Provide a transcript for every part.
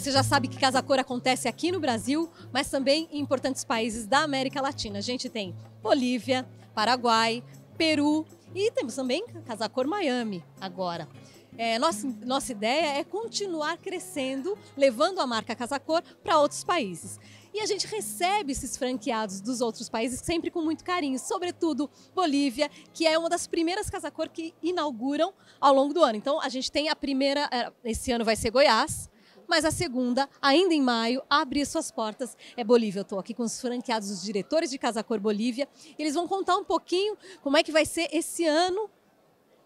Você já sabe que Casa Cor acontece aqui no Brasil, mas também em importantes países da América Latina. A gente tem Bolívia, Paraguai, Peru e temos também Casa Cor Miami agora. É, nossa, nossa ideia é continuar crescendo, levando a marca Casa Cor para outros países. E a gente recebe esses franqueados dos outros países sempre com muito carinho, sobretudo Bolívia, que é uma das primeiras Casa Cor que inauguram ao longo do ano. Então a gente tem a primeira, é, esse ano vai ser Goiás, mas a segunda, ainda em maio, abre abrir suas portas é Bolívia. Eu estou aqui com os franqueados, os diretores de Casa Cor Bolívia. Eles vão contar um pouquinho como é que vai ser esse ano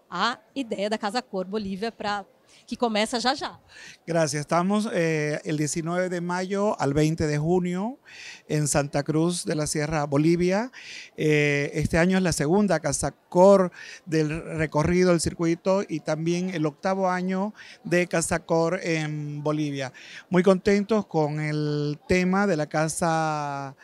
a ideia da Casa Cor Bolívia para que comienza ya ya. Gracias. Estamos eh, el 19 de mayo al 20 de junio en Santa Cruz de la Sierra, Bolivia. Eh, este año es la segunda Casa Cor del recorrido del circuito y también el octavo año de Casa Cor en Bolivia. Muy contentos con el tema de la Casa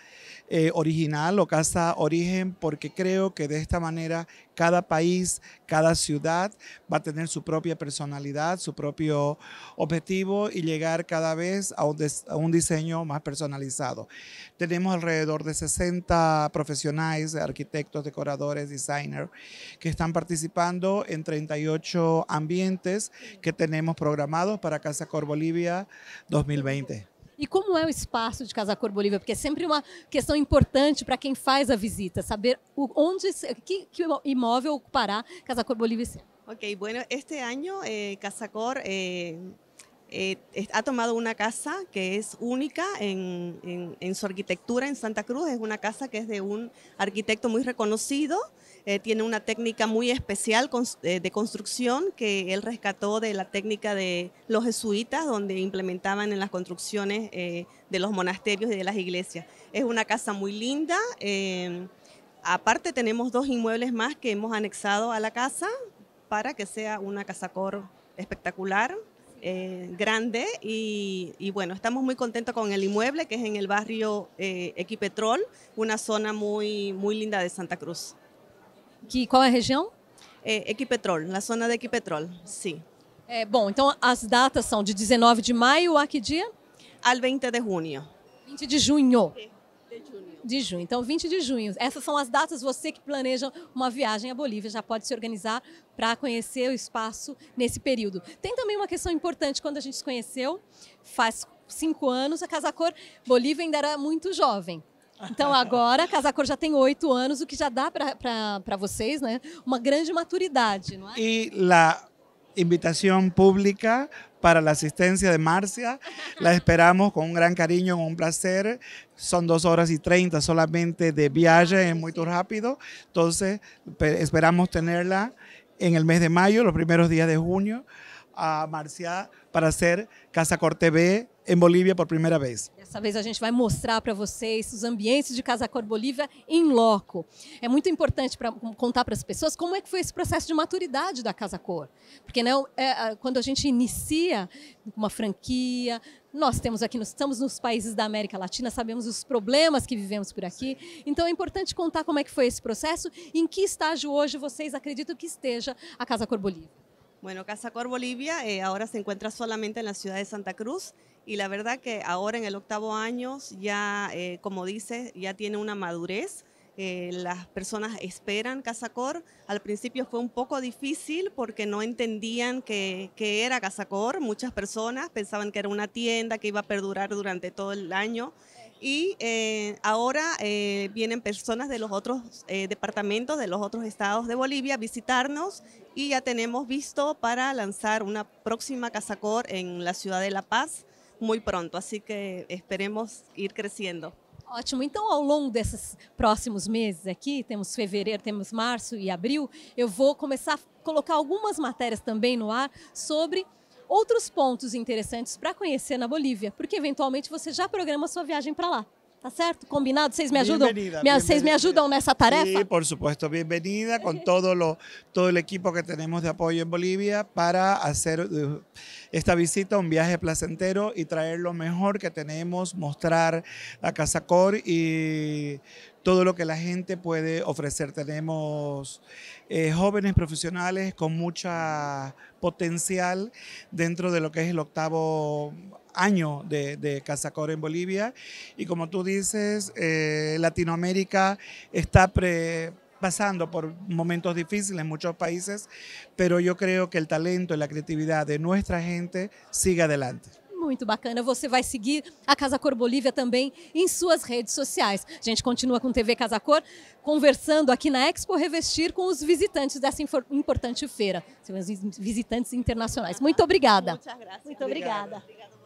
eh, original o casa origen, porque creo que de esta manera cada país, cada ciudad va a tener su propia personalidad, su propio objetivo y llegar cada vez a un, a un diseño más personalizado. Tenemos alrededor de 60 profesionales, arquitectos, decoradores, designers, que están participando en 38 ambientes que tenemos programados para Casa Cor Bolivia 2020. E como é o espaço de Casa Cor Bolívia? Porque é sempre uma questão importante para quem faz a visita, saber onde, que, que imóvel ocupará Casa Cor Bolívia Ok, bueno, este ano eh, Casa Cor... Eh... Eh, ha tomado uma casa que é única em sua arquitetura em Santa Cruz. É uma casa que é de um arquiteto muito reconhecido. Eh, tiene una técnica muy especial eh, de construcción que él rescató de la técnica de los jesuitas, donde implementaban en las construcciones eh, de los monasterios y de las iglesias. Es una casa muy linda. Em, aparte tenemos dos inmuebles más que hemos anexado a la casa para que sea una casa cor espectacular. grande y, y, bueno, estamos muy contentos con el inmueble que es en el barrio Equipetrol, una zona muy, muy linda de Santa Cruz. Que, qual é a região? É, Equipetrol, na zona da Equipetrol, sim. É, bom, então as datas são de 19 de maio a que dia? A 20 de junho. 20 é, de junho. de junho. De junho, então 20 de junho. Essas são as datas, você que planeja uma viagem à Bolívia já pode se organizar para conhecer o espaço nesse período. Tem também uma questão importante, quando a gente se conheceu, faz cinco anos, a Casa Cor Bolívia ainda era muito jovem. Entonces agora, Casa ya tiene ocho años, anos, o que ya da para vocês una gran maturidad, maturidade, não é? Y la invitación pública para la asistencia de Marcia. La esperamos con un gran cariño, un placer. Son dos horas y treinta solamente de viaje, es muy rápido. Entonces, esperamos tenerla en el mes de mayo, los primeros días de junio. a marcia para ser Casa Cor TV em Bolívia por primeira vez. Dessa vez a gente vai mostrar para vocês os ambientes de Casa Cor Bolívia em loco. É muito importante para contar para as pessoas como é que foi esse processo de maturidade da Casa Cor. Porque não né, é, quando a gente inicia uma franquia, nós temos aqui, nós estamos nos países da América Latina, sabemos os problemas que vivemos por aqui. Então é importante contar como é que foi esse processo e em que estágio hoje vocês acreditam que esteja a Casa Cor Bolívia. Bueno, Casa Cor Bolivia eh, ahora se encuentra solamente en la ciudad de Santa Cruz y la verdad que ahora en el octavo año ya, eh, como dice, ya tiene una madurez. Eh, las personas esperan Casacor. Al principio fue un poco difícil porque no entendían qué era Casacor. Muchas personas pensaban que era una tienda que iba a perdurar durante todo el año y eh, ahora eh, vienen personas de los otros eh, departamentos, de los otros estados de Bolivia a visitarnos y ya tenemos visto para lanzar una próxima Casacor en la ciudad de La Paz muy pronto, así que esperemos ir creciendo. Ótimo. lo ao longo desses próximos meses aquí, tenemos fevereiro, tenemos marzo y e abril, eu vou começar a colocar algumas matérias também no ar sobre outros pontos interessantes para conhecer na Bolívia, porque eventualmente você já programa sua viagem para lá. ¿Está cierto? Combinado? ¿Ustedes me ayudan Bienvenida, me, ayudan me esa tarea. Sí, por supuesto, bienvenida con todo, lo, todo el equipo que tenemos de apoyo en Bolivia para hacer eh, esta visita un viaje placentero y traer lo mejor que tenemos, mostrar la Casa Cor y todo lo que la gente puede ofrecer. Tenemos eh, jóvenes profesionales con mucha potencial dentro de lo que es el octavo año de, de Casacor en Bolivia y como tú dices, eh, Latinoamérica está pre, pasando por momentos difíciles en muchos países, pero yo creo que el talento y la creatividad de nuestra gente sigue adelante. Muito bacana. Você vai seguir a Casa Cor Bolívia também em suas redes sociais. A gente continua com TV Casa Cor, conversando aqui na Expo Revestir com os visitantes dessa importante feira, os visitantes internacionais. Muito obrigada. Muito obrigada. obrigada.